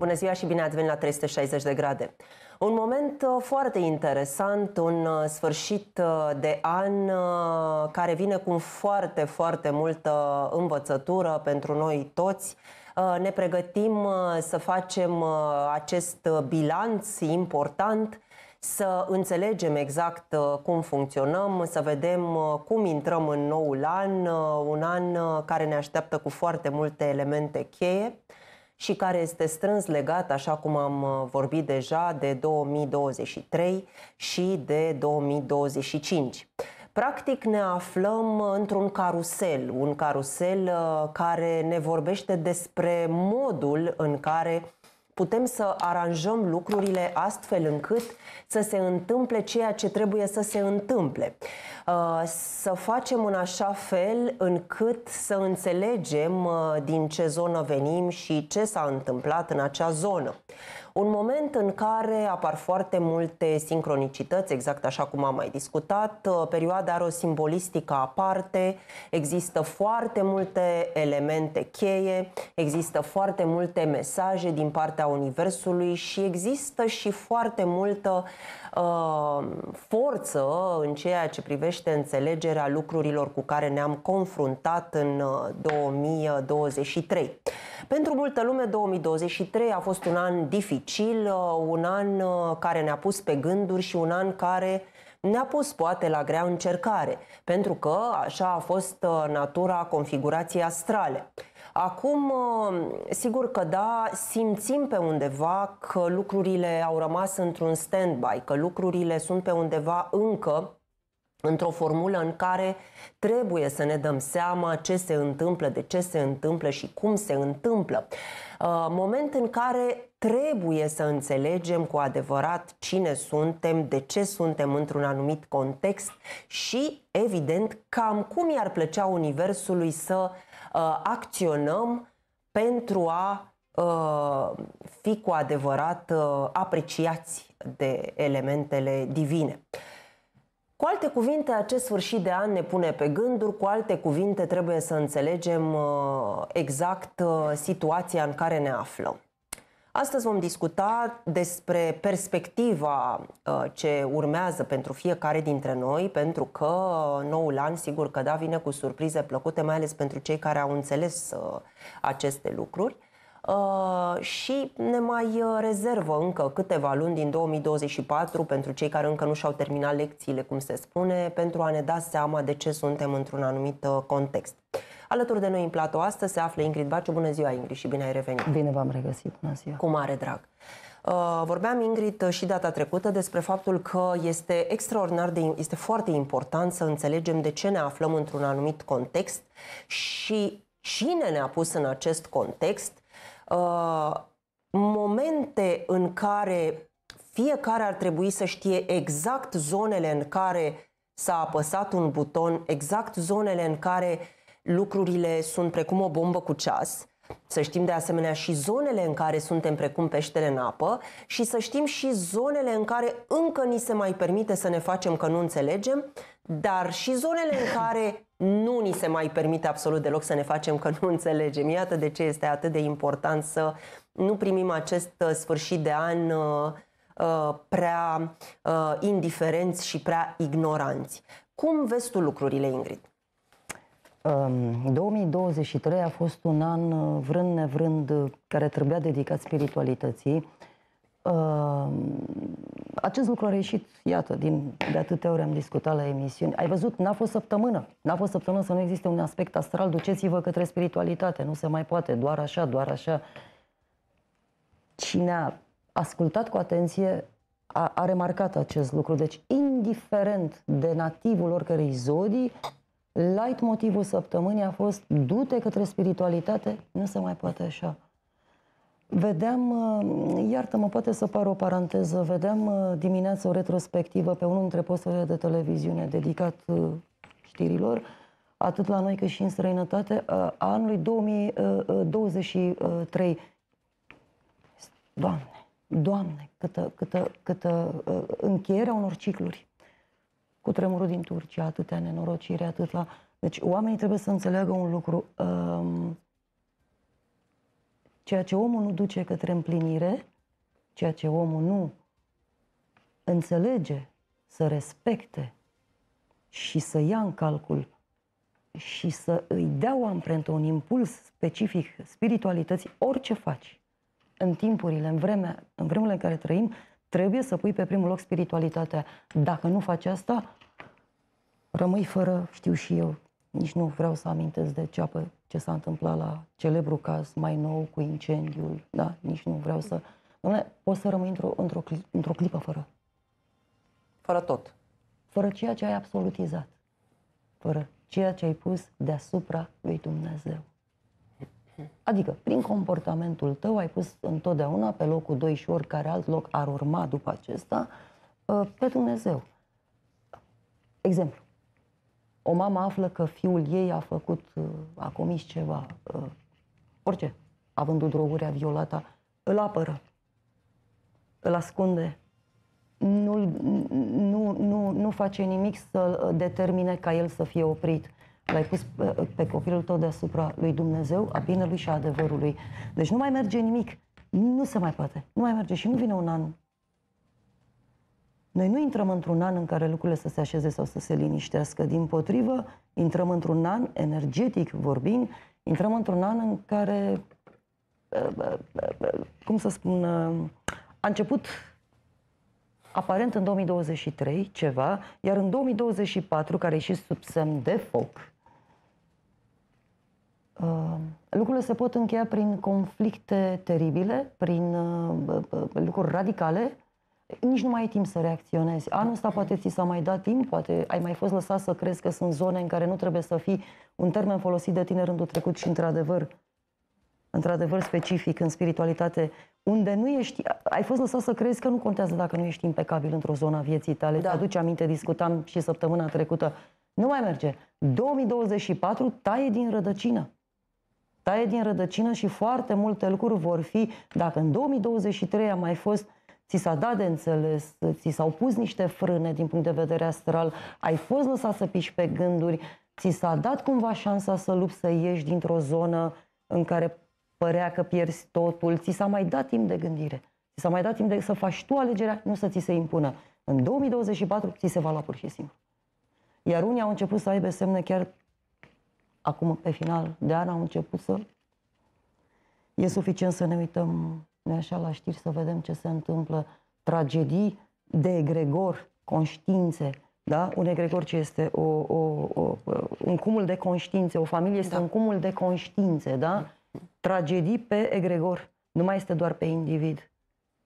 Bună ziua și bine ați venit la 360 de grade. Un moment uh, foarte interesant, un uh, sfârșit uh, de an care vine cu foarte, foarte multă învățătură pentru noi toți. Ne pregătim să facem acest bilanț important să înțelegem exact cum funcționăm, să vedem cum intrăm în noul an, un an care ne așteaptă cu foarte multe elemente cheie și care este strâns legat, așa cum am uh, vorbit deja, de 2023 și de 2025. Practic ne aflăm uh, într-un carusel, un carusel uh, care ne vorbește despre modul în care putem să aranjăm lucrurile astfel încât să se întâmple ceea ce trebuie să se întâmple. Uh, să facem în așa fel încât să înțelegem uh, din ce zonă venim și ce s-a întâmplat în acea zonă. Un moment în care apar foarte multe sincronicități, exact așa cum am mai discutat, uh, perioada are o simbolistică aparte, există foarte multe elemente cheie, există foarte multe mesaje din partea Universului și există și foarte multă uh, Uh, forță în ceea ce privește înțelegerea lucrurilor cu care ne-am confruntat în 2023. Uh, pentru multă lume, 2023 a fost un an dificil, uh, un an care ne-a pus pe gânduri și un an care ne-a pus poate la grea încercare, pentru că așa a fost natura configurației astrale. Acum, uh, sigur că da, simțim pe undeva că lucrurile au rămas într-un stand-by, că lucrurile sunt pe undeva încă într-o formulă în care trebuie să ne dăm seama ce se întâmplă, de ce se întâmplă și cum se întâmplă. Uh, moment în care trebuie să înțelegem cu adevărat cine suntem, de ce suntem într-un anumit context și, evident, cam cum i-ar plăcea Universului să uh, Uh, acționăm pentru a uh, fi cu adevărat uh, apreciați de elementele divine. Cu alte cuvinte, acest sfârșit de an ne pune pe gânduri, cu alte cuvinte trebuie să înțelegem exact situația în care ne aflăm. Astăzi vom discuta despre perspectiva uh, ce urmează pentru fiecare dintre noi, pentru că uh, noul an, sigur că da, vine cu surprize plăcute, mai ales pentru cei care au înțeles uh, aceste lucruri. Și ne mai rezervă încă câteva luni din 2024 pentru cei care încă nu și-au terminat lecțiile, cum se spune, pentru a ne da seama de ce suntem într-un anumit context. Alături de noi în platou astăzi se află Ingrid Baciu. Bună ziua, Ingrid, și bine ai revenit! Bine v-am regăsit, bună ziua! Cu mare drag! Uh, vorbeam, Ingrid, și data trecută despre faptul că este extraordinar de, este foarte important să înțelegem de ce ne aflăm într-un anumit context și cine ne-a pus în acest context, uh, momente în care fiecare ar trebui să știe exact zonele în care s-a apăsat un buton, exact zonele în care lucrurile sunt precum o bombă cu ceas, să știm de asemenea și zonele în care suntem precum peștele în apă și să știm și zonele în care încă ni se mai permite să ne facem că nu înțelegem, dar și zonele în care nu ni se mai permite absolut deloc să ne facem că nu înțelegem. Iată de ce este atât de important să nu primim acest uh, sfârșit de an uh, uh, prea indiferenți și prea ignoranți. Cum vezi tu lucrurile, Ingrid? 2023 ehm, a fost un an, uh, vrând nevrând, uh, care trebuia dedicat spiritualității. Ehm, acest lucru a reieșit, iată, din, de atâtea ori am discutat la emisiuni. Ai văzut, n-a fost săptămână. N-a fost săptămână să nu existe un aspect astral, duceți-vă către spiritualitate, nu se mai poate, doar așa, doar așa. Cine a ascultat cu atenție a, a remarcat acest lucru. Deci, indiferent de nativul oricărei zodii, light motivul săptămânii a fost du-te către spiritualitate, nu se mai poate așa. Vedeam, uh, iartă-mă, poate să par o paranteză, vedeam uh, dimineața o retrospectivă pe unul dintre posturile de televiziune dedicat uh, știrilor, atât la noi cât și în străinătate, a anului 2023. Doamne, Doamne, câtă, câtă, câtă încheierea unor cicluri cu tremurul din Turcia, atâtea nenorociri, la, Deci oamenii trebuie să înțeleagă un lucru. Um, ceea ce omul nu duce către împlinire, ceea ce omul nu înțelege, să respecte și să ia în calcul și să îi dea o amprentă, un impuls specific spiritualității, orice faci, în timpurile, în vremea, în vremurile în care trăim, Trebuie să pui pe primul loc spiritualitatea. Dacă nu faci asta, rămâi fără, știu și eu, nici nu vreau să amintesc de ceapă ce s-a întâmplat la celebru caz mai nou cu incendiul, da, nici nu vreau să... Doamne, poți să rămâi într-o, într-o, într-o clipă fără. Fără tot. Fără ceea ce ai absolutizat. Fără ceea ce ai pus deasupra lui Dumnezeu. Adică, prin comportamentul tău ai pus întotdeauna pe locul 2 și oricare alt loc ar urma după acesta uh, pe Dumnezeu. Exemplu. O mamă află că fiul ei a făcut, uh, a comis ceva, uh, orice, avându droguri, a violat, îl apără, îl ascunde, nu, nu, nu, nu face nimic să determine ca el să fie oprit. L-ai pus uh, uh, pe, copilul tău deasupra lui Dumnezeu, a binelui și a adevărului. Deci nu mai merge nimic. Nu se mai poate. Nu mai merge și nu vine un an. Noi nu intrăm într-un an în care lucrurile să se așeze sau să se liniștească. Din potrivă, intrăm într-un an, energetic vorbind, intrăm într-un an în care, uh, cum să spun, a început aparent în 2023 ceva, iar în 2024, care e și sub semn de foc, Uh, lucrurile se pot încheia prin conflicte teribile, prin uh, uh, lucruri radicale, nici nu mai ai timp să reacționezi. Anul ăsta poate ți s-a mai dat timp, poate ai mai fost lăsat să crezi că sunt zone în care nu trebuie să fii un termen folosit de tine rândul trecut și într-adevăr, într-adevăr specific în spiritualitate, unde nu ești, ai fost lăsat să crezi că nu contează dacă nu ești impecabil într-o zonă a vieții tale. Da. Aduce aminte, discutam și săptămâna trecută. Nu mai merge. 2024 taie din rădăcină taie din rădăcină și foarte multe lucruri vor fi, dacă în 2023 a mai fost ți s-a dat de înțeles, ți s-au pus niște frâne din punct de vedere astral, ai fost lăsat să piși pe gânduri, ți s-a dat cumva șansa să lupți să ieși dintr-o zonă în care părea că pierzi totul, ți s-a mai dat timp de gândire, ți s-a mai dat timp de să faci tu alegerea, nu să ți se impună. În 2024 ți se va lua pur și simplu. Iar unii au început să aibă semne chiar acum pe final de an au început să... E suficient să ne uităm noi așa la știri să vedem ce se întâmplă. Tragedii de egregor, conștiințe, da? Un egregor ce este o, o, o, un cumul de conștiințe, o familie este da. un cumul de conștiințe, da? Tragedii pe egregor. Nu mai este doar pe individ.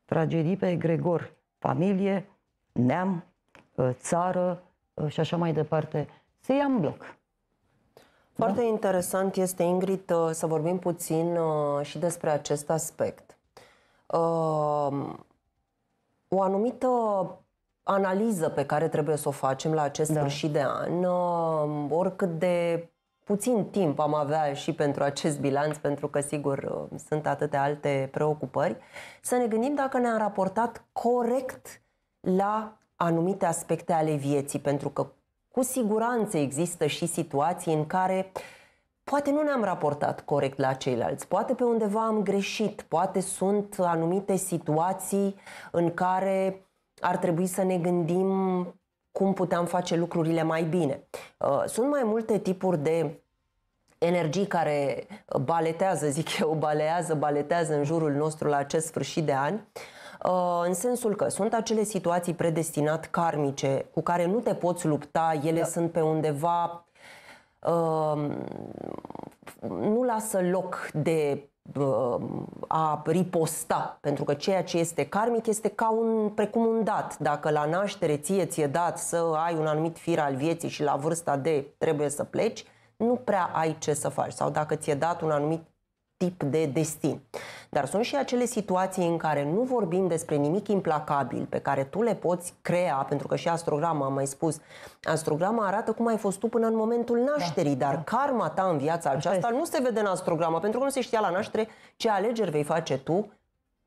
Tragedii pe egregor. Familie, neam, țară ă, și așa mai departe. Se ia în bloc. Foarte da? interesant este, Ingrid, uh, să vorbim puțin uh, și despre acest aspect. Uh, o anumită analiză pe care trebuie să o facem la acest da. sfârșit de an, oricât de puțin timp am avea și pentru acest bilanț, pentru că, sigur, sunt atâtea alte preocupări, să ne gândim dacă ne-am raportat corect la anumite aspecte ale vieții, pentru că cu siguranță există și situații în care poate nu ne-am raportat corect la ceilalți, poate pe undeva am greșit, poate sunt anumite situații în care ar trebui să ne gândim cum puteam face lucrurile mai bine. Uh, sunt mai multe tipuri de energii care baletează, zic eu, balează, baletează în jurul nostru la acest sfârșit de an. Uh, Uh, în sensul că sunt acele situații predestinat karmice cu care nu te poți lupta, ele da. sunt pe undeva uh, nu lasă loc de uh, a riposta, pentru că ceea ce este karmic este ca un, precum un dat. Dacă la naștere ție ți-e dat să ai un anumit fir al vieții și la vârsta de trebuie să pleci, nu prea ai ce să faci. Sau dacă ți-e dat un anumit tip de destin. Dar sunt și acele situații în care nu vorbim despre nimic implacabil pe care tu le poți crea, pentru că și astrograma, am mai spus, astrograma arată cum ai fost tu până în momentul da, nașterii, da, dar da. karma ta în viața aceasta nu se vede în astrograma, pentru că nu se știa la naștere ce alegeri vei face tu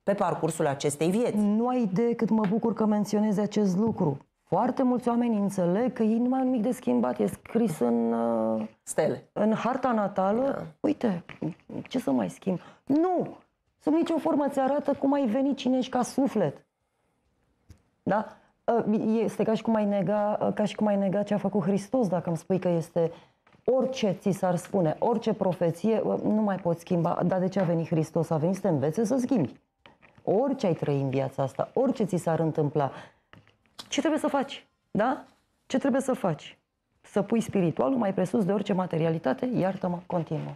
pe parcursul acestei vieți. Nu ai idee cât mă bucur că menționezi acest lucru. Foarte mulți oameni înțeleg că ei nu mai au nimic de schimbat, e scris în... Uh, Stele. În harta natală. Da. Uite, ce să mai schimb? Nu! Sub nicio formă ți arată cum ai venit cine ești ca suflet. Da? Ă, este ca și cum ai nega, ă, ca și cum ai nega ce a făcut Hristos, dacă îmi spui că este orice ți s-ar spune, orice profeție, ă, nu mai poți schimba. Dar de ce a venit Hristos? A venit să te învețe să schimbi. Orice ai trăi în viața asta, orice ți s-ar întâmpla, ce trebuie să faci? Da? Ce trebuie să faci? Să pui spiritualul mai presus de orice materialitate? Iartă-mă, continuă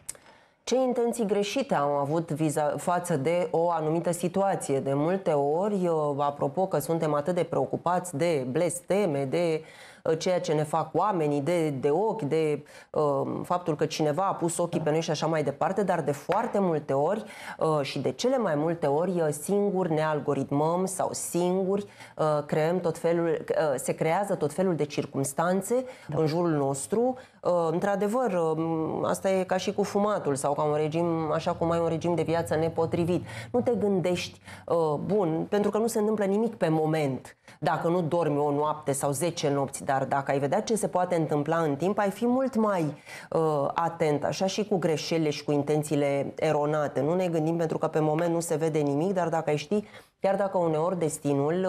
ce intenții greșite am avut viza, față de o anumită situație. De multe ori, uh, apropo că suntem atât de preocupați de blesteme, de Uh, ceea ce ne fac oamenii, de, de ochi, de uh, faptul că cineva a pus ochii pe noi și așa mai departe, dar de foarte multe ori uh, și de cele mai multe ori uh, singuri ne algoritmăm sau singuri uh, creăm tot felul, uh, se creează tot felul de circunstanțe da. în jurul nostru. Uh, într-adevăr, uh, asta e ca și cu fumatul sau ca un regim, așa cum ai un regim de viață nepotrivit. Nu te gândești, uh, bun, pentru că nu se întâmplă nimic pe moment, dacă nu dormi o noapte sau 10 nopți, dar dacă ai vedea ce se poate întâmpla în timp, ai fi mult mai uh, atent, așa și cu greșelile și cu intențiile eronate. Nu ne gândim pentru că pe moment nu se vede nimic, dar dacă ai ști Chiar dacă uneori destinul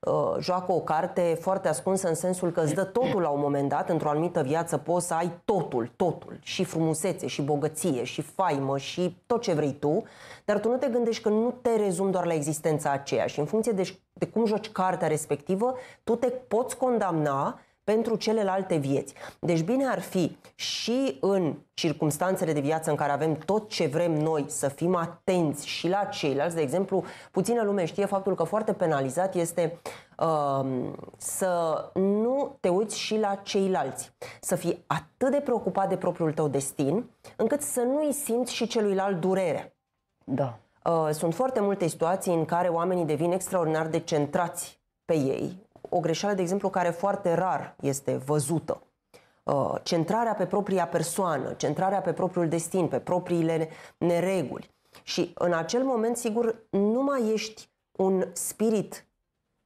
uh, uh, joacă o carte foarte ascunsă în sensul că îți dă totul la un moment dat, într-o anumită viață poți să ai totul, totul, și frumusețe, și bogăție, și faimă, și tot ce vrei tu, dar tu nu te gândești că nu te rezumi doar la existența aceea și în funcție de, de cum joci cartea respectivă, tu te poți condamna pentru celelalte vieți. Deci bine ar fi și în circunstanțele de viață în care avem tot ce vrem noi să fim atenți și la ceilalți. De exemplu, puțină lume știe faptul că foarte penalizat este uh, să nu te uiți și la ceilalți. Să fii atât de preocupat de propriul tău destin, încât să nu-i simți și celuilalt durere. Da. Uh, sunt foarte multe situații în care oamenii devin extraordinar de centrați pe ei, o greșeală, de exemplu, care foarte rar este văzută. Uh, centrarea pe propria persoană, centrarea pe propriul destin, pe propriile nereguli. Și în acel moment, sigur, nu mai ești un spirit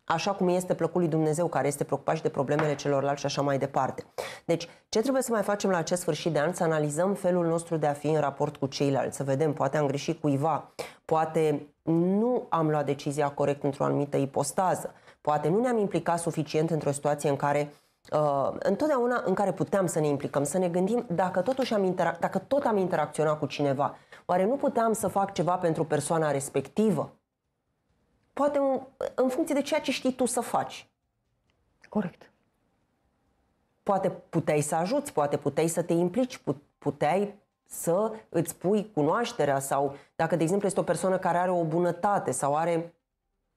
așa cum este plăcut lui Dumnezeu, care este preocupat și de problemele celorlalți și așa mai departe. Deci, ce trebuie să mai facem la acest sfârșit de an? Să analizăm felul nostru de a fi în raport cu ceilalți, să vedem, poate am greșit cuiva, poate nu am luat decizia corect într-o anumită ipostază, Poate nu ne-am implicat suficient într-o situație în care Uh, întotdeauna în care puteam să ne implicăm, să ne gândim dacă, totuși am interac- dacă tot am interacționat cu cineva, oare nu puteam să fac ceva pentru persoana respectivă? Poate în, în funcție de ceea ce știi tu să faci. Corect. Poate puteai să ajuți, poate puteai să te implici, puteai să îți pui cunoașterea sau dacă, de exemplu, este o persoană care are o bunătate sau are,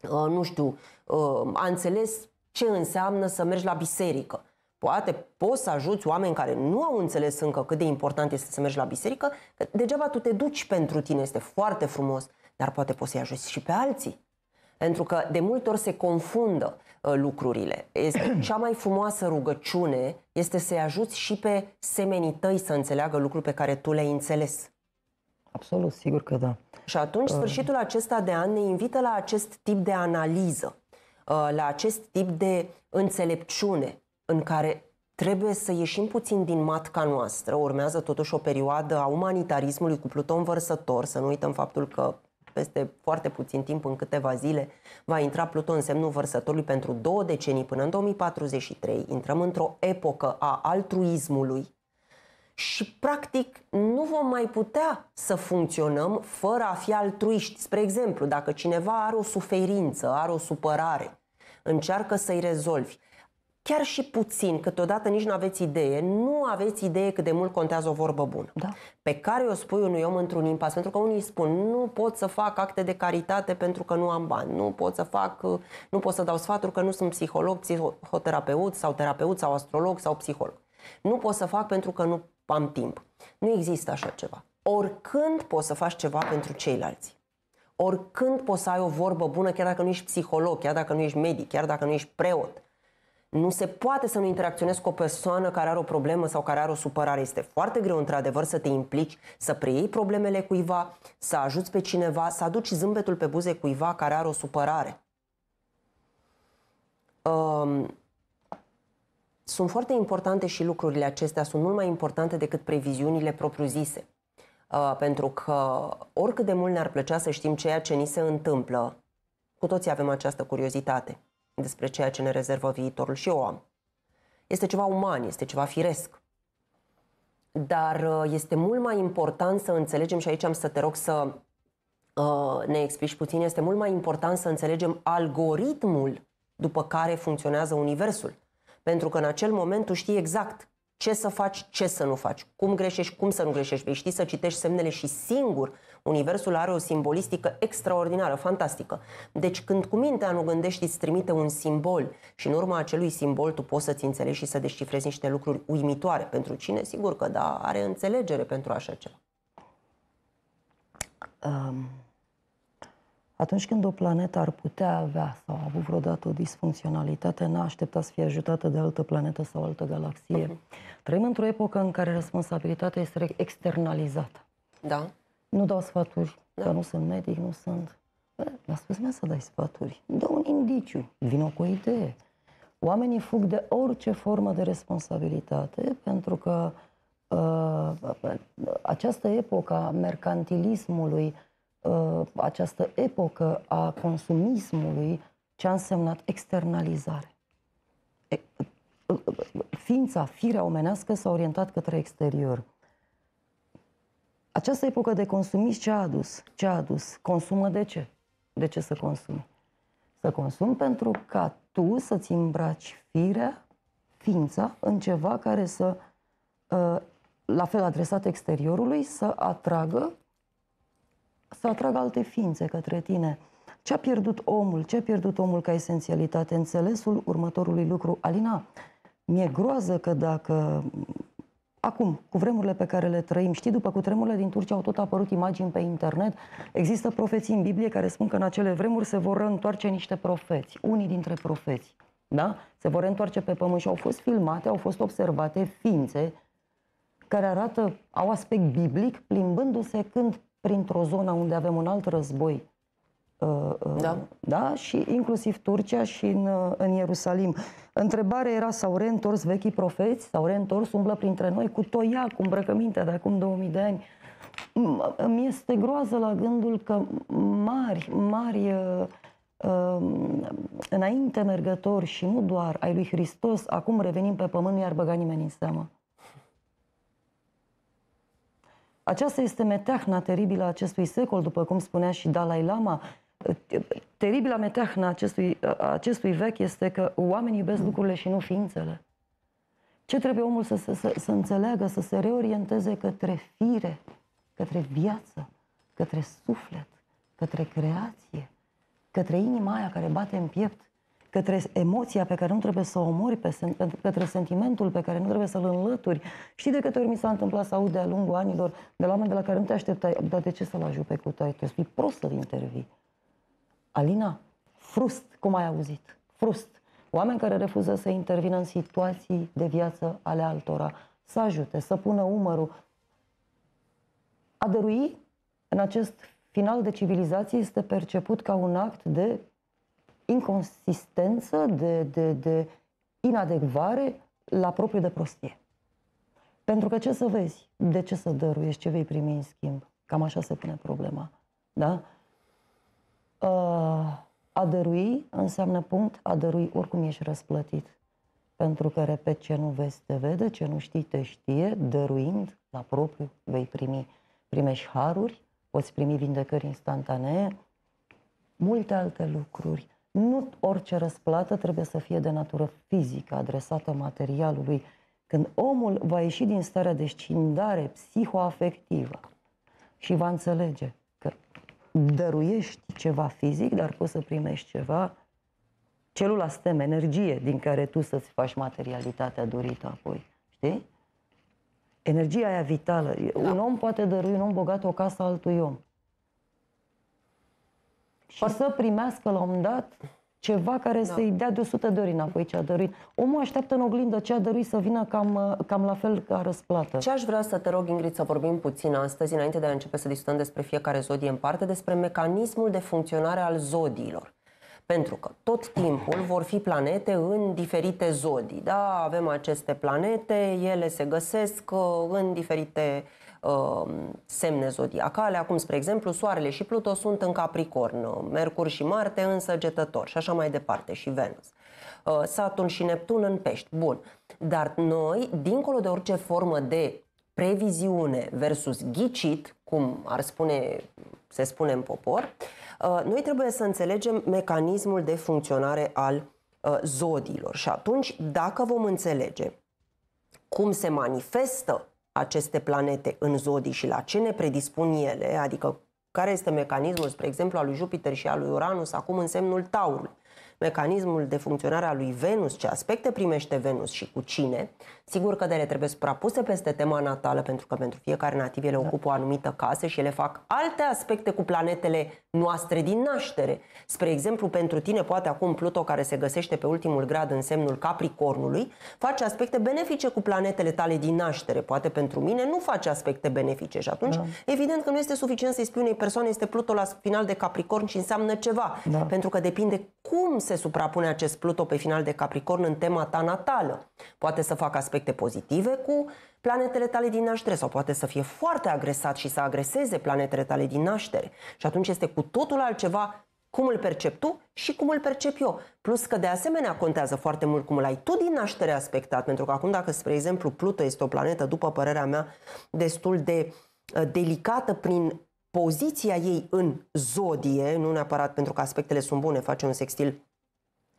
uh, nu știu, Um, a înțeles ce înseamnă să mergi la biserică. Poate poți să ajuți oameni care nu au înțeles încă cât de important este să mergi la biserică, că degeaba tu te duci pentru tine, este foarte frumos, dar poate poți să-i ajuți și pe alții. Pentru că de multe ori se confundă uh, lucrurile. Este cea mai frumoasă rugăciune este să-i ajuți și pe semenii tăi să înțeleagă lucruri pe care tu le-ai înțeles. Absolut, sigur că da. Și atunci uh. sfârșitul acesta de an ne invită la acest tip de analiză Uh, la acest tip de înțelepciune în care trebuie să ieșim puțin din matca noastră. Urmează totuși o perioadă a umanitarismului cu Pluton vărsător, să nu uităm faptul că peste foarte puțin timp, în câteva zile, va intra Pluton în semnul vărsătorului pentru două decenii până în 2043. Intrăm într-o epocă a altruismului, și practic nu vom mai putea să funcționăm fără a fi altruiști. Spre exemplu, dacă cineva are o suferință, are o supărare, încearcă să-i rezolvi. Chiar și puțin, câteodată nici nu aveți idee, nu aveți idee cât de mult contează o vorbă bună. Da. Pe care o spui unui om într-un impas, pentru că unii spun nu pot să fac acte de caritate pentru că nu am bani, nu pot să fac, nu pot să dau sfaturi că nu sunt psiholog, psihoterapeut sau terapeut sau astrolog sau psiholog. Nu pot să fac pentru că nu am timp. Nu există așa ceva. Oricând poți să faci ceva pentru ceilalți. Oricând poți să ai o vorbă bună, chiar dacă nu ești psiholog, chiar dacă nu ești medic, chiar dacă nu ești preot. Nu se poate să nu interacționezi cu o persoană care are o problemă sau care are o supărare. Este foarte greu, într-adevăr, să te implici, să preiei problemele cuiva, să ajuți pe cineva, să aduci zâmbetul pe buze cuiva care are o supărare. Um, sunt foarte importante și lucrurile acestea, sunt mult mai importante decât previziunile propriu-zise. Uh, pentru că oricât de mult ne-ar plăcea să știm ceea ce ni se întâmplă, cu toții avem această curiozitate despre ceea ce ne rezervă viitorul și eu am. Este ceva uman, este ceva firesc. Dar uh, este mult mai important să înțelegem, și aici am să te rog să uh, ne explici puțin, este mult mai important să înțelegem algoritmul după care funcționează Universul. Pentru că în acel moment tu știi exact ce să faci, ce să nu faci, cum greșești, cum să nu greșești. Vei ști să citești semnele și singur Universul are o simbolistică extraordinară, fantastică. Deci când cu mintea nu gândești, îți trimite un simbol și în urma acelui simbol tu poți să-ți înțelegi și să descifrezi niște lucruri uimitoare. Pentru cine? Sigur că da, are înțelegere pentru așa ceva. Um... Atunci când o planetă ar putea avea sau a avut vreodată o disfuncționalitate, n-a așteptat să fie ajutată de altă planetă sau altă galaxie. Uh-huh. Trăim într-o epocă în care responsabilitatea este externalizată. Da. Nu dau sfaturi, da. că nu sunt medic, nu sunt... Mi-a spus mea să dai sfaturi. Dă un indiciu, vină cu o idee. Oamenii fug de orice formă de responsabilitate pentru că uh, această epocă a mercantilismului Uh, această epocă a consumismului ce a însemnat externalizare. Uh, uh, ființa, firea omenească s-a orientat către exterior. Această epocă de consumism ce a adus? Ce a adus? Consumă de ce? De ce să consumi? Să consumi pentru ca tu să-ți îmbraci firea, ființa, în ceva care să, la fel adresat exteriorului, să atragă să atrag alte ființe către tine. Ce a pierdut omul? Ce a pierdut omul ca esențialitate? Înțelesul următorului lucru. Alina, mi-e groază că dacă Acum, cu vremurile pe care le trăim, știi, după cutremurile din Turcia au tot apărut imagini pe internet. Există profeții în Biblie care spun că în acele vremuri se vor întoarce niște profeți, unii dintre profeți, da? Se vor întoarce pe pământ și au fost filmate, au fost observate ființe care arată, au aspect biblic, plimbându-se când printr-o zonă unde avem un alt război. Uh, uh, da. da? Și inclusiv Turcia și în, uh, în Ierusalim. Întrebarea era, s-au reîntors vechii profeți? S-au reîntors, umblă printre noi cu toia, cu îmbrăcămintea de acum 2000 de ani? Mi este groază la gândul că mari, mari înainte mergători și nu doar ai lui Hristos, acum revenim pe pământ, nu i-ar băga nimeni în seamă. Aceasta este meteahna teribilă a acestui secol, după cum spunea și Dalai Lama. Teribila meteahna acestui, acestui vechi este că oamenii iubesc lucrurile și nu ființele. Ce trebuie omul să, să, să, să înțeleagă, să se reorienteze către fire, către viață, către suflet, către creație, către inima aia care bate în piept către emoția pe care nu trebuie să o omori, pe sen, către sentimentul pe care nu trebuie să-l înlături. Știi de câte ori mi s-a întâmplat să aud de-a lungul anilor de la oameni de la care nu te așteptai, dar de ce să-l ajut pe cutai? Tu spui prost să-l intervii. Alina, frust, cum ai auzit? Frust. Oameni care refuză să intervină în situații de viață ale altora, să ajute, să pună umărul. A dărui în acest final de civilizație este perceput ca un act de inconsistență, de, de, de inadecvare la propriu de prostie. Pentru că ce să vezi? De ce să dăruiești? Ce vei primi în schimb? Cam așa se pune problema. Da? Uh, a dărui înseamnă punct, a dărui oricum ești răsplătit. Pentru că, repet, ce nu vezi te vede, ce nu știi te știe, dăruind la propriu vei primi. Primești haruri, poți primi vindecări instantanee, multe alte lucruri. Nu orice răsplată trebuie să fie de natură fizică, adresată materialului, când omul va ieși din starea de scindare psihoafectivă și va înțelege că dăruiești ceva fizic, dar poți să primești ceva, celula stem, energie din care tu să-ți faci materialitatea dorită apoi. Știi? Energia aia vitală. Da. Un om poate dărui, un om bogat, o casă altui om. Și... O să primească la un dat ceva care da. să-i dea de 100 de ori înapoi ce a dăruit. Omul așteaptă în oglindă ce a dăruit să vină cam, uh, cam la fel ca răsplată. Ce aș vrea să te rog, Ingrid, să vorbim puțin astăzi, înainte de a începe să discutăm despre fiecare zodie în parte, despre mecanismul de funcționare al zodiilor. Pentru că tot timpul vor fi planete în diferite zodii. Da, avem aceste planete, ele se găsesc uh, în diferite uh, Um, semne zodiacale. Acum, spre exemplu, Soarele și Pluto sunt în Capricorn, Mercur și Marte în Săgetător și așa mai departe, și Venus. Uh, Saturn și Neptun în Pești. Bun. Dar noi, dincolo de orice formă de previziune versus ghicit, cum ar spune, se spune în popor, uh, noi trebuie să înțelegem mecanismul de funcționare al uh, zodiilor. Și atunci, dacă vom înțelege cum se manifestă aceste planete în zodii și la ce ne predispun ele, adică care este mecanismul, spre exemplu, al lui Jupiter și al lui Uranus acum în semnul Taurului mecanismul de funcționare a lui Venus, ce aspecte primește Venus și cu cine. Sigur că ele trebuie suprapuse peste tema natală, pentru că pentru fiecare nativ ele da. ocupă o anumită casă și ele fac alte aspecte cu planetele noastre din naștere. Spre exemplu, pentru tine, poate acum Pluto, care se găsește pe ultimul grad în semnul Capricornului, face aspecte benefice cu planetele tale din naștere. Poate pentru mine nu face aspecte benefice și atunci, da. evident că nu este suficient să-i spui unei persoane este Pluto la final de Capricorn și înseamnă ceva. Da. Pentru că depinde cum se suprapune acest Pluto pe final de Capricorn în tema ta natală. Poate să facă aspecte pozitive cu planetele tale din naștere sau poate să fie foarte agresat și să agreseze planetele tale din naștere. Și atunci este cu totul altceva cum îl percep tu și cum îl percep eu. Plus că de asemenea contează foarte mult cum îl ai tu din naștere aspectat, pentru că acum dacă, spre exemplu, Pluto este o planetă, după părerea mea, destul de uh, delicată prin poziția ei în zodie, nu neapărat pentru că aspectele sunt bune, face un sextil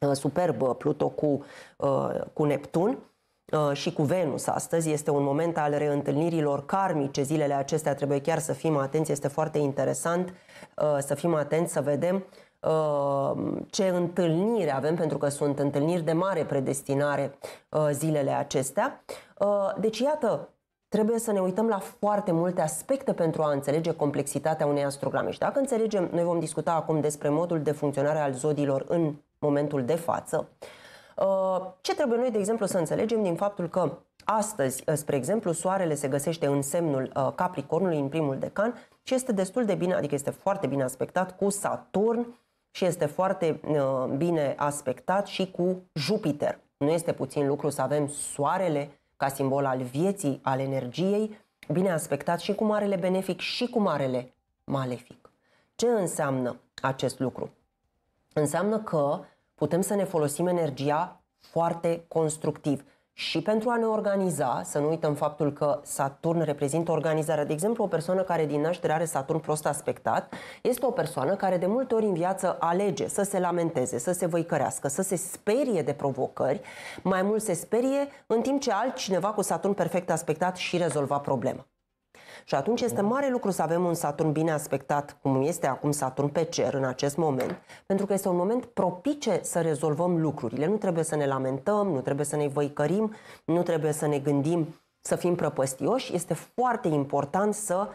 Uh, superbă uh, Pluto cu, uh, cu Neptun și cu Venus astăzi. Este un moment al reîntâlnirilor karmice. Zilele acestea trebuie chiar să fim atenți, este foarte interesant să fim atenți, să vedem ce întâlnire avem, pentru că sunt întâlniri de mare predestinare zilele acestea. Deci, iată, trebuie să ne uităm la foarte multe aspecte pentru a înțelege complexitatea unei astrograme. Și dacă înțelegem, noi vom discuta acum despre modul de funcționare al zodiilor în momentul de față. Uh, ce trebuie noi, de exemplu, să înțelegem din faptul că astăzi, uh, spre exemplu, soarele se găsește în semnul uh, Capricornului, în primul decan, și este destul de bine, adică este foarte bine aspectat cu Saturn și este foarte bine aspectat și cu Jupiter. Nu este puțin lucru să avem soarele ca simbol al vieții, al energiei, bine aspectat și cu marele benefic și cu marele malefic. Ce înseamnă acest lucru? Înseamnă că putem să ne folosim energia foarte constructiv și pentru a ne organiza, să nu uităm faptul că Saturn reprezintă organizarea. De exemplu, o persoană care din naștere are Saturn prost aspectat este o persoană care de multe ori în viață alege să se lamenteze, să se văicărească, să se sperie de provocări, mai mult se sperie, în timp ce altcineva cu Saturn perfect aspectat și rezolva problema. Și atunci este mhm. mare lucru să avem un Saturn bine aspectat, cum este acum Saturn pe cer în acest moment, pentru că este un moment propice să rezolvăm lucrurile. Nu trebuie să ne lamentăm, nu trebuie să ne văicărim, nu trebuie să ne gândim să fim prăpăstioși. Este foarte important să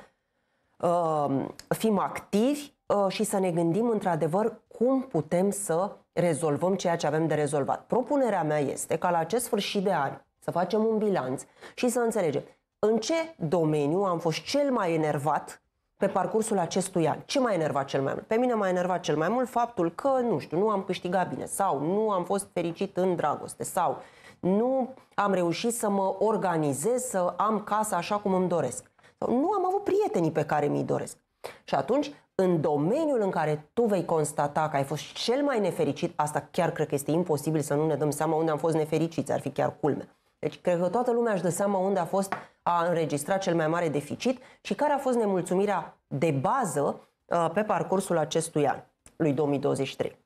uh, fim activi uh, și să ne gândim într-adevăr cum putem să rezolvăm ceea ce avem de rezolvat. Propunerea mea este ca la acest sfârșit de an să facem un bilanț și să înțelegem în ce domeniu am fost cel mai enervat pe parcursul acestui an. Ce m-a enervat cel mai mult? Pe mine m-a enervat cel mai mult faptul că, nu știu, nu am câștigat bine sau nu am fost fericit în dragoste sau nu am reușit să mă organizez, să am casa așa cum îmi doresc. Sau nu am avut prietenii pe care mi-i doresc. Și atunci, în domeniul în care tu vei constata că ai fost cel mai nefericit, asta chiar cred că este imposibil să nu ne dăm seama unde am fost nefericiți, ar fi chiar culme. Deci cred că toată lumea își dă seama unde a fost a înregistrat cel mai mare deficit și care a fost nemulțumirea de bază pe parcursul acestui an, lui 2023.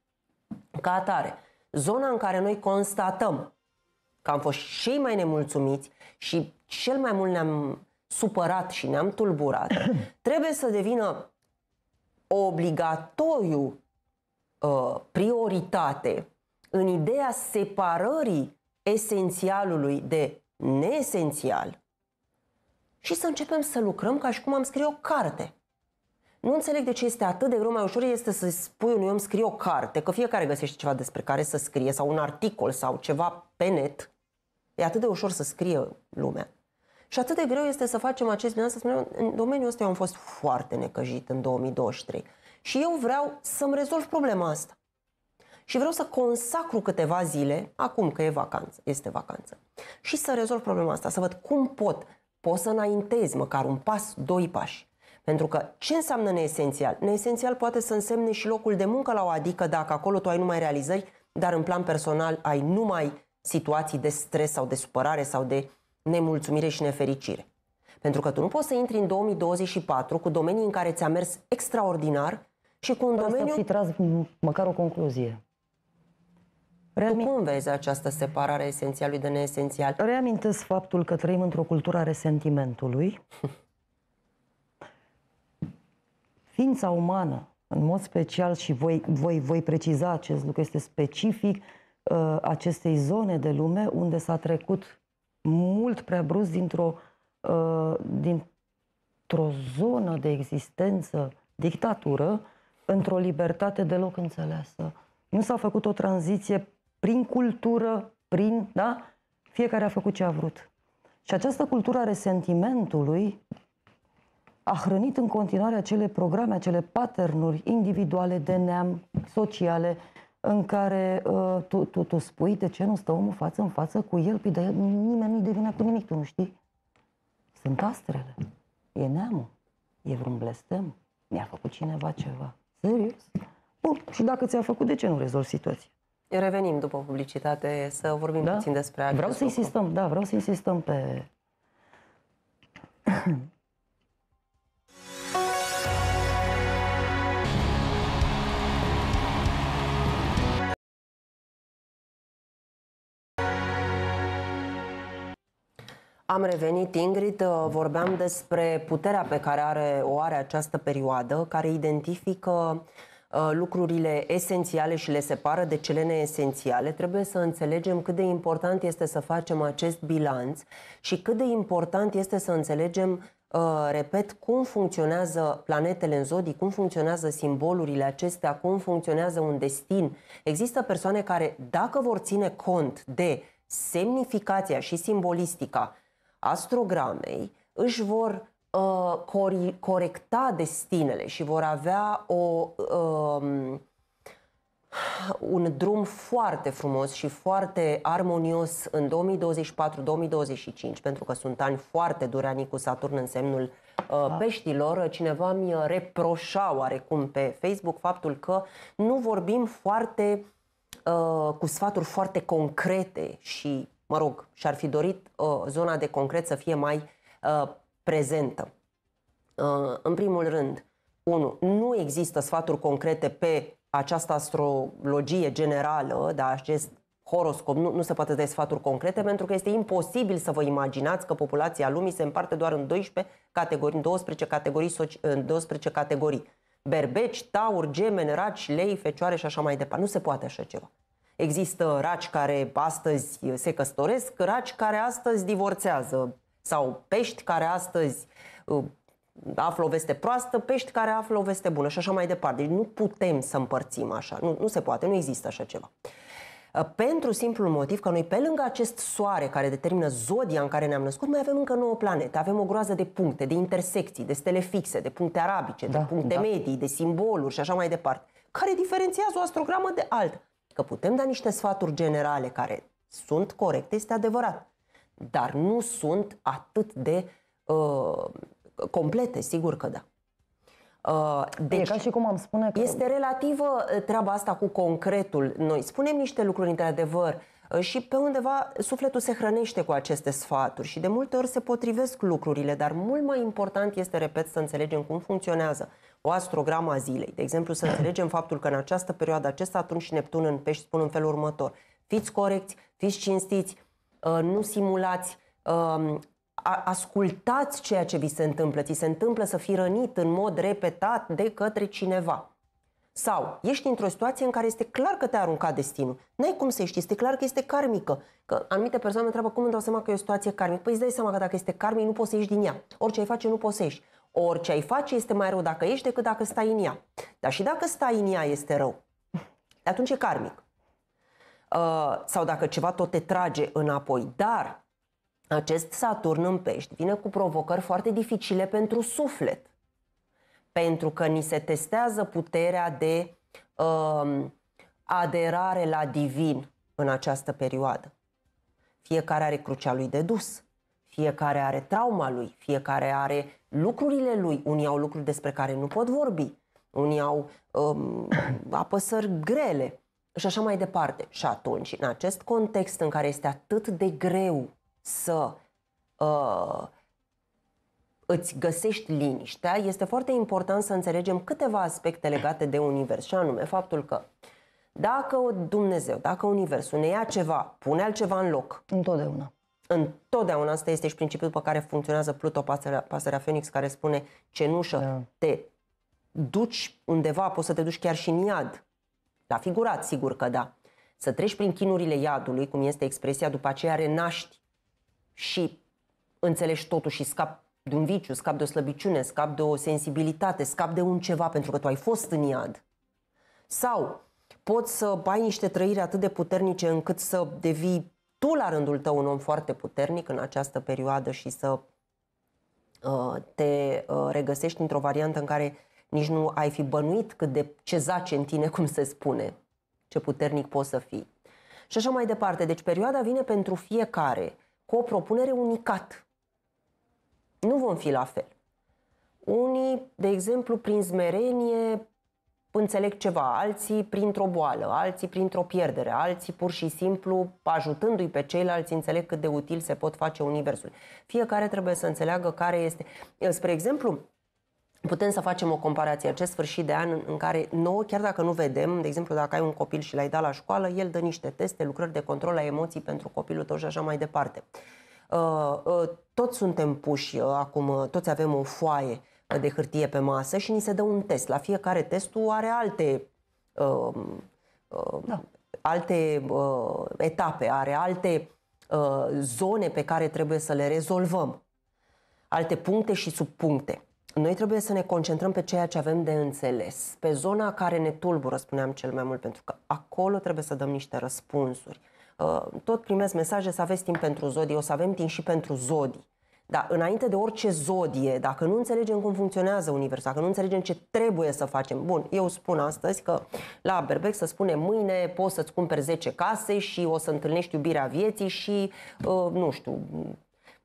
Ca atare, zona în care noi constatăm că am fost cei mai nemulțumiți și cel mai mult ne-am supărat și ne-am tulburat, trebuie să devină obligatoriu uh, prioritate în ideea separării esențialului de neesențial și să începem să lucrăm ca și cum am scrie o carte. Nu înțeleg de ce este atât de greu, mai ușor este să spui unui om scrie o carte, că fiecare găsește ceva despre care să scrie, sau un articol, sau ceva pe net. E atât de ușor să scrie lumea. Și atât de greu este să facem acest bine, să spunem, în domeniul ăsta eu am fost foarte necăjit în 2023. Și eu vreau să-mi rezolv problema asta și vreau să consacru câteva zile, acum că e vacanță, este vacanță, și să rezolv problema asta, să văd cum pot, pot să înaintez măcar un pas, doi pași. Pentru că ce înseamnă neesențial? Neesențial poate să însemne și locul de muncă la o adică dacă acolo tu ai numai realizări, dar în plan personal ai numai situații de stres sau de supărare sau de nemulțumire și nefericire. Pentru că tu nu poți să intri în 2024 cu domenii în care ți-a mers extraordinar și cu un Vreau domeniu... Să fi tras măcar o concluzie. Reamint... Tu cum vezi această separare esențialului de neesențial? Reamintesc faptul că trăim într-o cultură a resentimentului. Ființa umană, în mod special, și voi, voi, voi preciza acest lucru, este specific uh, acestei zone de lume unde s-a trecut mult prea brusc dintr-o, uh, dintr-o zonă de existență, dictatură, într-o libertate deloc înțeleasă. Nu s-a făcut o tranziție prin cultură, prin, da? Fiecare a făcut ce a vrut. Și această cultură a resentimentului a hrănit în continuare acele programe, acele patternuri individuale de neam, sociale, în care uh, tu, tu, tu spui de ce nu stă omul față în față cu el, păi de el, nimeni nu-i devine cu nimic, tu nu știi. Sunt astrele, e neamul, e vreun blestem, mi-a făcut cineva ceva. Serios? Bun, și dacă ți-a făcut, de ce nu rezolvi situația? Revenim după publicitate să vorbim da? puțin despre acest Vreau să lucru. insistăm, da, vreau să insistăm pe... Am revenit, Ingrid, uh, vorbeam despre puterea pe care are, o are această perioadă, care identifică Uh, lucrurile esențiale și le separă de cele neesențiale, trebuie să înțelegem cât de important este să facem acest bilanț și cât de important este să înțelegem, uh, repet, cum funcționează planetele în zodii, cum funcționează simbolurile acestea, cum funcționează un destin. Există persoane care, dacă vor ține cont de semnificația și simbolistica astrogramei, își vor uh, corecta destinele și vor avea o, uh, un drum foarte frumos și foarte armonios în 2024-2025, pentru că sunt ani foarte durani cu Saturn în semnul uh, da. peștilor. Cineva mi reproșa oarecum pe Facebook faptul că nu vorbim foarte uh, cu sfaturi foarte concrete și, mă rog, și-ar fi dorit uh, zona de concret să fie mai uh, prezentă. Uh, în primul rând, 1. Nu există sfaturi concrete pe această astrologie generală, da, acest horoscop, nu, nu se poate da sfaturi concrete pentru că este imposibil să vă imaginați că populația lumii se împarte doar în 12 categorii, în 12 categorii, în 12 categorii. Berbeci, tauri, gemeni, raci, lei, fecioare și așa mai departe. Nu se poate așa ceva. Există raci care astăzi se căsătoresc, raci care astăzi divorțează, sau pești care astăzi uh, află o veste proastă, pești care află o veste bună și așa mai departe. Deci nu putem să împărțim așa, nu, nu se poate, nu există așa ceva. Uh, pentru simplul motiv că noi, pe lângă acest soare care determină zodia în care ne-am născut, mai avem încă nouă planete. Avem o groază de puncte, de intersecții, de stele fixe, de puncte arabice, da, de puncte da. medii, de simboluri și așa mai departe, care diferențiază o astrogramă de alta. Că putem da niște sfaturi generale care sunt corecte, este adevărat dar nu sunt atât de uh, complete, sigur că da. Uh, deci, e ca și cum am spune că... Este relativă uh, treaba asta cu concretul. Noi spunem niște lucruri, într-adevăr, uh, și pe undeva sufletul se hrănește cu aceste sfaturi și de multe ori se potrivesc lucrurile, dar mult mai important este, repet, să înțelegem cum funcționează o astrogramă a zilei. De exemplu, să înțelegem faptul că în această perioadă acest Saturn și Neptun în pești spun în felul următor. Fiți corecți, fiți cinstiți, Uh, nu simulați, um, ascultați ceea ce vi se întâmplă. Ți se întâmplă să fii rănit în mod repetat de către cineva. Sau ești într-o situație în care este clar că te-a aruncat destinul. N-ai cum să știi, este clar că este karmică. Că anumite persoane întreabă cum îmi dau seama că e o situație karmică. Păi îți dai seama că dacă este karmic nu poți să ieși din ea. Orice ai face nu poți să ieși. Orice ai face este mai rău dacă ești decât dacă stai în ea. Dar și dacă stai în ea este rău. Atunci e karmic. Uh, sau dacă ceva tot te trage înapoi. Dar acest Saturn în pești vine cu provocări foarte dificile pentru suflet. Pentru că ni se testează puterea de uh, aderare la divin în această perioadă. Fiecare are crucea lui de dus, fiecare are trauma lui, fiecare are lucrurile lui. Unii au lucruri despre care nu pot vorbi, unii au um, apăsări grele și așa mai departe. Și atunci, în acest context în care este atât de greu să uh, îți găsești liniștea, este foarte important să înțelegem câteva aspecte legate de univers, și anume faptul că dacă Dumnezeu, dacă universul ne ia ceva, pune altceva în loc. Întotdeauna. Întotdeauna asta este și principiul pe care funcționează Pluto, pasărea, pasărea Phoenix, care spune cenușă, da. te duci undeva, poți să te duci chiar și în iad, la figurat, sigur că da. Să treci prin chinurile iadului, cum este expresia, după aceea renaști și înțelegi totul și scap de un viciu, scap de o slăbiciune, scap de o sensibilitate, scap de un ceva pentru că tu ai fost în iad. Sau poți să ai niște trăiri atât de puternice încât să devii tu la rândul tău un om foarte puternic în această perioadă și să uh, te uh, regăsești într-o variantă în care nici nu ai fi bănuit cât de ce zace în tine, cum se spune, ce puternic poți să fii. Și așa mai departe. Deci perioada vine pentru fiecare cu o propunere unicat. Nu vom fi la fel. Unii, de exemplu, prin zmerenie înțeleg ceva, alții printr-o boală, alții printr-o pierdere, alții pur și simplu ajutându-i pe ceilalți înțeleg cât de util se pot face universul. Fiecare trebuie să înțeleagă care este. Spre exemplu, putem să facem o comparație. Acest sfârșit de an în care nouă, chiar dacă nu vedem, de exemplu, dacă ai un copil și l-ai dat la școală, el dă niște teste, lucrări de control la emoții pentru copilul tău și așa mai departe. Uh, uh, toți suntem puși uh, acum, toți avem o foaie de hârtie pe masă și ni se dă un test. La fiecare testul are alte da. alte etape, are alte zone pe care trebuie să le rezolvăm. Alte puncte și subpuncte. Noi trebuie să ne concentrăm pe ceea ce avem de înțeles, pe zona care ne tulbură, spuneam cel mai mult, pentru că acolo trebuie să dăm niște răspunsuri. Uh, tot primesc mesaje să aveți timp pentru zodii, o să avem timp și pentru zodii. Dar înainte de orice zodie, dacă nu înțelegem cum funcționează universul, dacă nu înțelegem ce trebuie să facem, bun, eu spun astăzi că la Berbec să spune mâine poți să-ți cumperi 10 case și o să întâlnești iubirea vieții și, uh, nu știu,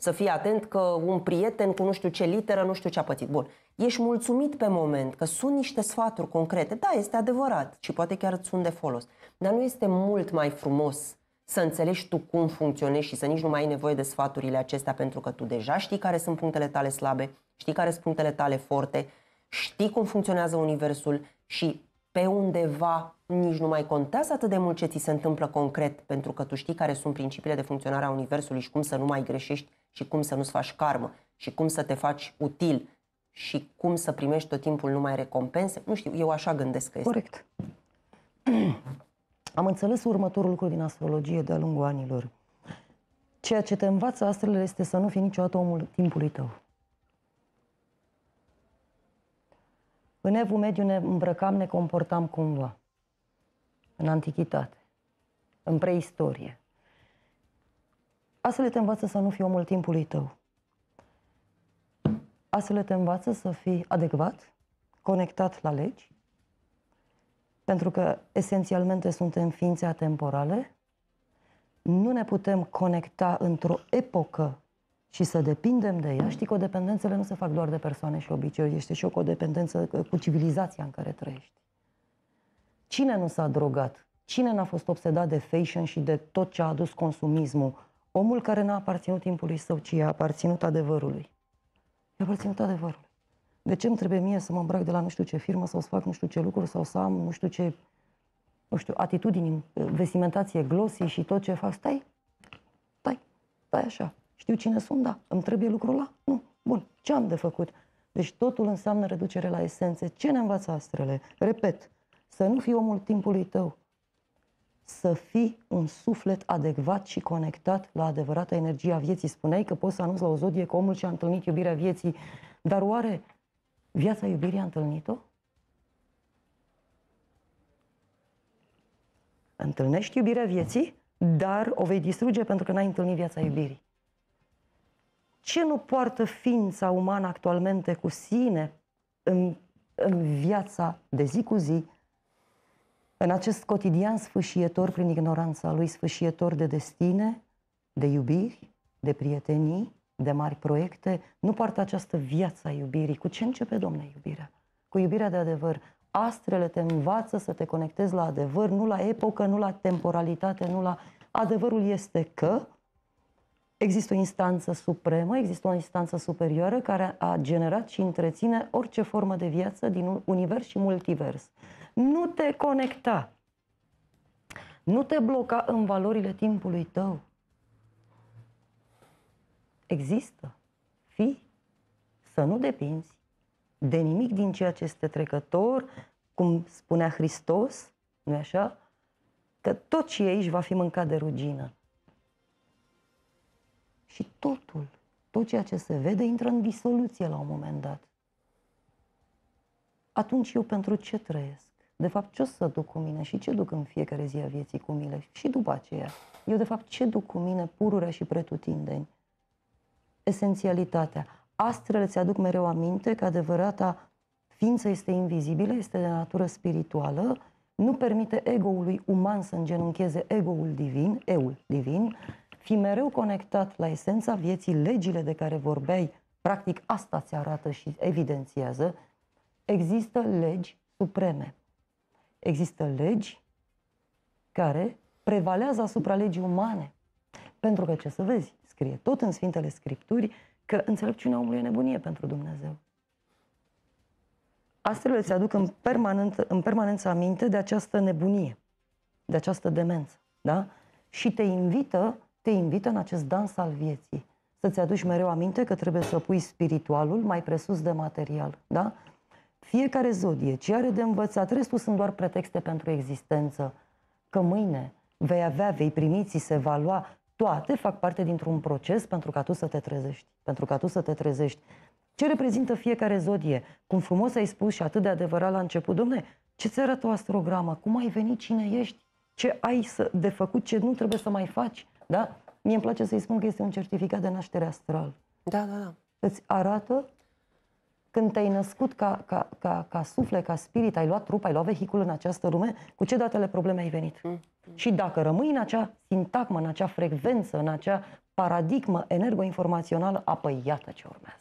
să fii atent că un prieten cu nu știu ce literă, nu știu ce a pățit. Bun. Ești mulțumit pe moment că sunt niște sfaturi concrete. Da, este adevărat și poate chiar îți sunt de folos. Dar nu este mult mai frumos să înțelegi tu cum funcționezi și să nici nu mai ai nevoie de sfaturile acestea pentru că tu deja știi care sunt punctele tale slabe, știi care sunt punctele tale forte, știi cum funcționează universul și pe undeva nici nu mai contează atât de mult ce ți se întâmplă concret, pentru că tu știi care sunt principiile de funcționare a Universului și cum să nu mai greșești și cum să nu-ți faci karmă și cum să te faci util și cum să primești tot timpul numai recompense. Nu știu, eu așa gândesc că este. Corect. Am înțeles următorul lucru din astrologie de-a lungul anilor. Ceea ce te învață astrele este să nu fii niciodată omul timpului tău. În evul mediu ne îmbrăcam, ne comportam cumva. În antichitate, în preistorie, Astfel te învață să nu fii omul timpului tău. Astfel te învață să fii adecvat, conectat la legi, pentru că esențialmente suntem ființe atemporale, nu ne putem conecta într-o epocă și să depindem de ea. Știi, codependențele nu se fac doar de persoane și obiceiuri, este și o codependență cu civilizația în care trăiești. Cine nu s-a drogat? Cine n-a fost obsedat de fashion și de tot ce a adus consumismul? Omul care n-a aparținut timpului său, ci a aparținut adevărului. I-a aparținut adevărului. De ce îmi trebuie mie să mă îmbrac de la nu știu ce firmă sau să fac nu știu ce lucruri sau să am nu știu ce nu știu, atitudini, vestimentație glosii și tot ce fac? Stai, stai, stai așa. Știu cine sunt, da. Îmi trebuie lucrul ăla? Nu. Bun. Ce am de făcut? Deci totul înseamnă reducere la esențe. Ce ne învață astrele? Repet, să nu fii omul timpului tău, să fii un suflet adecvat și conectat la adevărata energia vieții. Spuneai că poți să anunți la o zodie că omul și-a întâlnit iubirea vieții, dar oare viața iubirii a întâlnit-o? Întâlnești iubirea vieții, dar o vei distruge pentru că n-ai întâlnit viața iubirii. Ce nu poartă ființa umană actualmente cu sine în, în viața de zi cu zi, în acest cotidian sfâșietor prin ignoranța lui, sfâșietor de destine, de iubiri, de prietenii, de mari proiecte, nu poartă această viață a iubirii. Cu ce începe, domne, iubirea? Cu iubirea de adevăr. Astrele te învață să te conectezi la adevăr, nu la epocă, nu la temporalitate, nu la... Adevărul este că există o instanță supremă, există o instanță superioară care a generat și întreține orice formă de viață din univers și multivers. Nu te conecta. Nu te bloca în valorile timpului tău. Există. fi, Să nu depinzi de nimic din ceea ce este trecător, cum spunea Hristos, nu așa? Că tot ce e aici va fi mâncat de rugină. Și totul, tot ceea ce se vede, intră în disoluție la un moment dat. Atunci eu pentru ce trăiesc? de fapt ce o să duc cu mine și ce duc în fiecare zi a vieții cu mine și după aceea. Eu de fapt ce duc cu mine pururea și pretutindeni. Esențialitatea. Astrele îți aduc mereu aminte că adevărata ființă este invizibilă, este de natură spirituală, nu permite egoului uman să îngenuncheze egoul divin, eul divin, fi mereu conectat la esența vieții, legile de care vorbeai, practic asta ți arată și evidențiază, există legi supreme. Există legi care prevalează asupra legii umane. Pentru că ce să vezi, scrie tot în Sfintele Scripturi că înțelepciunea omului e nebunie pentru Dumnezeu. Astfel îți aduc în, permanent, în permanență aminte de această nebunie, de această demență, da? Și te invită, te invită în acest dans al vieții. Să-ți aduci mereu aminte că trebuie să pui spiritualul mai presus de material, da? Fiecare zodie ce are de învățat, restul sunt doar pretexte pentru existență. Că mâine vei avea, vei primi, ți se va lua, toate fac parte dintr-un proces pentru ca tu să te trezești. Pentru ca tu să te trezești. Ce reprezintă fiecare zodie? Cum frumos ai spus și atât de adevărat la început, domne, ce ți arată o astrogramă? Cum ai venit? Cine ești? Ce ai să, de făcut? Ce nu trebuie să mai faci? Da? Mie îmi place să-i spun că este un certificat de naștere astral. Da, da, da. Îți arată când te-ai născut ca, ca, ca, ca suflet, ca spirit, ai luat trup, ai luat vehicul în această lume, cu ce datele probleme ai venit? Mm. Și dacă rămâi în acea sintagmă, în acea frecvență, în acea paradigmă energoinformațională, apoi iată ce urmează.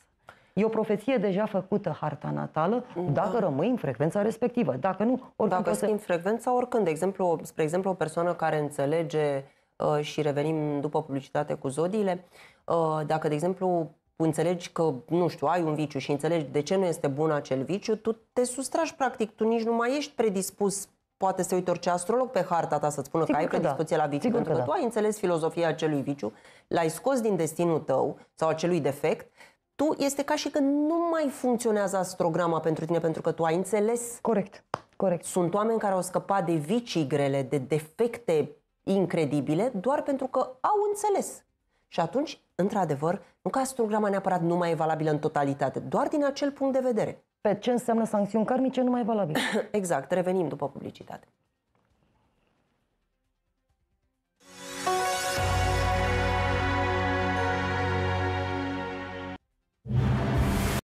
E o profeție deja făcută, harta natală, da. dacă rămâi în frecvența respectivă. Dacă nu, oricând Dacă schimbi să... frecvența, oricând. De exemplu, spre exemplu, o persoană care înțelege uh, și revenim după publicitate cu zodiile, uh, dacă, de exemplu, înțelegi că, nu știu, ai un viciu și înțelegi de ce nu este bun acel viciu, tu te sustragi practic, tu nici nu mai ești predispus poate să uite orice astrolog pe harta ta să-ți spună Sigur că ai predispuție da. la viciu, Sigur pentru că, că da. tu ai înțeles filozofia acelui viciu, l-ai scos din destinul tău sau acelui defect, tu este ca și când nu mai funcționează astrograma pentru tine, pentru că tu ai înțeles. Corect, corect. Sunt oameni care au scăpat de vicii grele, de defecte incredibile, doar pentru că au înțeles și atunci, într-adevăr, nu castrograma neapărat nu mai e valabilă în totalitate, doar din acel punct de vedere. Pe ce înseamnă sancțiuni karmice nu mai valabile? exact, revenim după publicitate.